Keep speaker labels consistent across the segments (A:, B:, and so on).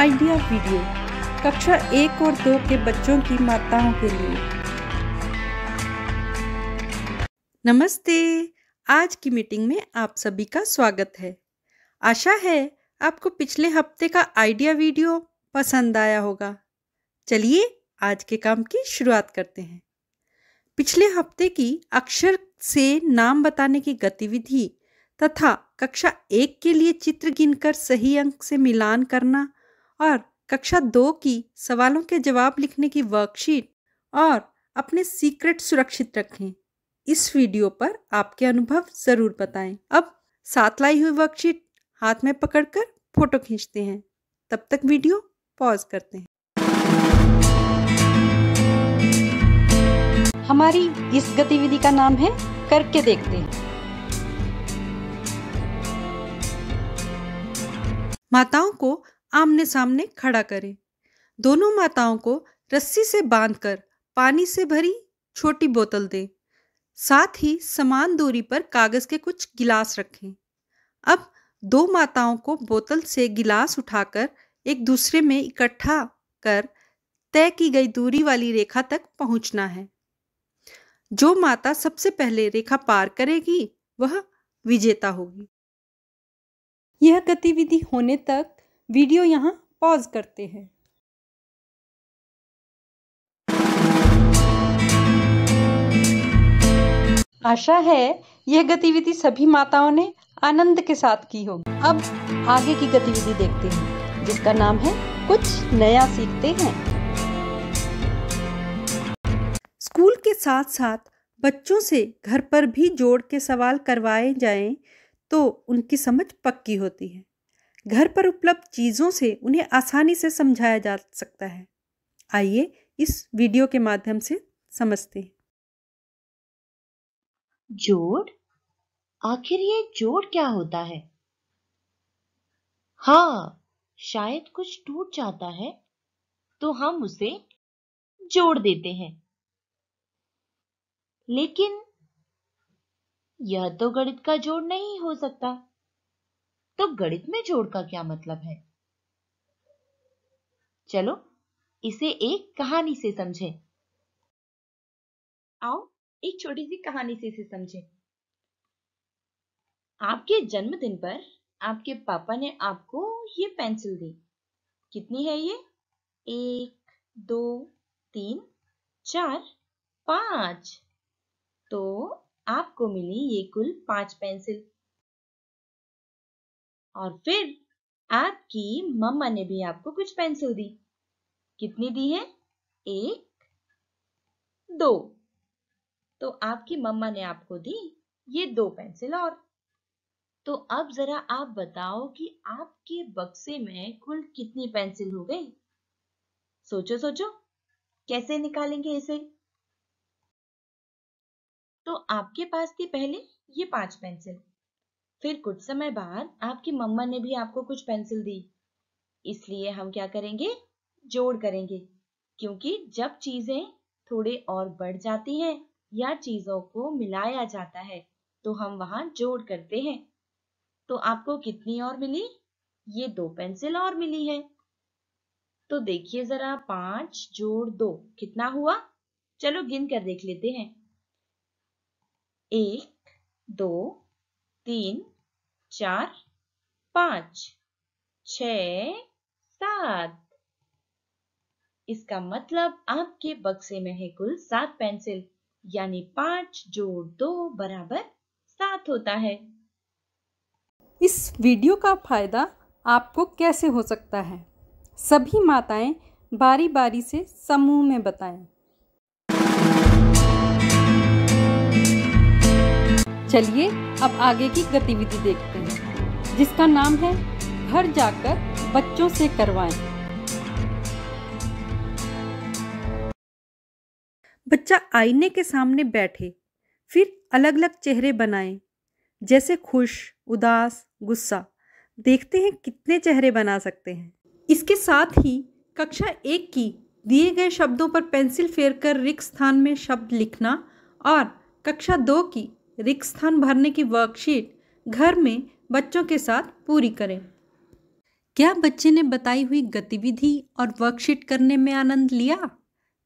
A: idea video कक्षा एक और दो के बच्चों की माताओं के लिए नमस्ते आज की मीटिंग में आप सभी का स्वागत है आशा है आपको पिछले हफ्ते का आइडिया वीडियो पसंद आया होगा चलिए आज के काम की शुरुआत करते हैं पिछले हफ्ते की अक्षर से नाम बताने की गतिविधि तथा कक्षा एक के लिए चित्र गिनकर सही अंक से मिलान करना और कक्षा दो की सवालों के जवाब लिखने की वर्कशीट और अपने सीक्रेट सुरक्षित रखें इस वीडियो पर आपके अनुभव ज़रूर बताएं अब साथ लाई हुई वर्कशीट हाथ में पकड़कर फोटो खींचते हैं तब तक वीडियो पॉज करते हैं हमारी इस गतिविधि का नाम है करके देखते हैं माताओं को आमने सामने खड़ा करें दोनों माताओं को रस्सी से बांधकर पानी से भरी छोटी बोतल दे साथ ही समान दूरी पर कागज के कुछ गिलास रखें अब दो माताओं को बोतल से गिलास उठाकर एक दूसरे में इकट्ठा कर तय की गई दूरी वाली रेखा तक पहुंचना है जो माता सबसे पहले रेखा पार करेगी वह विजेता होगी यह गतिविधि होने तक वीडियो यहाँ पॉज करते हैं आशा है यह गतिविधि सभी माताओं ने आनंद के साथ की होगी अब आगे की गतिविधि देखते हैं जिसका नाम है कुछ नया सीखते हैं स्कूल के साथ साथ बच्चों से घर पर भी जोड़ के सवाल करवाए जाएं तो उनकी समझ पक्की होती है घर पर उपलब्ध चीज़ों से उन्हें आसानी से समझाया जा सकता है आइए इस वीडियो के माध्यम से
B: समझते हैं जोड़ आखिर ये जोड़ क्या होता है हाँ शायद कुछ टूट जाता है तो हम उसे जोड़ देते हैं लेकिन यह तो गणित का जोड़ नहीं हो सकता तो गणित में जोड़ का क्या मतलब है चलो इसे एक कहानी से समझे आओ एक छोटी सी कहानी से इसे समझे आपके जन्मदिन पर आपके पापा ने आपको ये पेंसिल दी कितनी है ये एक दो तीन चार पांच तो आपको मिली ये कुल पांच पेंसिल और फिर आपकी मम्मा ने भी आपको कुछ पेंसिल दी कितनी दी है एक दो तो आपकी मम्मा ने आपको दी ये दो पेंसिल और तो अब जरा आप बताओ कि आपके बक्से में कुल कितनी पेंसिल हो गई सोचो सोचो कैसे निकालेंगे इसे तो आपके पास थी पहले ये पांच पेंसिल फिर कुछ समय बाद आपकी मम्मा ने भी आपको कुछ पेंसिल दी इसलिए हम क्या करेंगे जोड़ करेंगे क्योंकि जब चीजें थोड़े और बढ़ जाती हैं या चीजों को मिलाया जाता है तो हम वहां जोड़ करते हैं तो आपको कितनी और मिली ये दो पेंसिल और मिली है तो देखिए जरा पांच जोड़ दो कितना हुआ चलो गिन कर देख लेते हैं एक दो तीन चार पांच छ सात इसका मतलब आपके बक्से में है कुल सात पेंसिल यानी पांच जोड़ दो बराबर सात होता है
A: इस वीडियो का फायदा आपको कैसे हो सकता है सभी माताएं बारी बारी से समूह में बताएं चलिए अब आगे की गतिविधि देखते हैं जिसका नाम है घर जाकर बच्चों से करवाएं बच्चा आईने के सामने बैठे फिर अलग अलग चेहरे बनाएं जैसे खुश उदास गुस्सा देखते हैं कितने चेहरे बना सकते हैं इसके साथ ही कक्षा एक की दिए गए शब्दों पर पेंसिल फेर कर रिक्त स्थान में शब्द लिखना और कक्षा दो की रिक्त स्थान भरने की वर्कशीट घर में बच्चों के साथ पूरी करें क्या बच्चे ने बताई हुई गतिविधि और वर्कशीट करने में आनंद लिया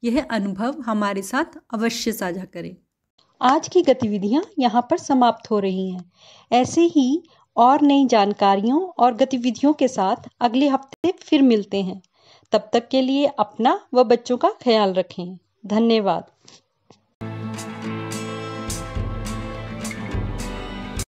A: यह अनुभव हमारे साथ अवश्य साझा करें आज की गतिविधियां यहाँ पर समाप्त हो रही हैं ऐसे ही और नई जानकारियों और गतिविधियों के साथ अगले हफ्ते फिर मिलते हैं तब तक के लिए अपना व बच्चों का ख्याल रखें धन्यवाद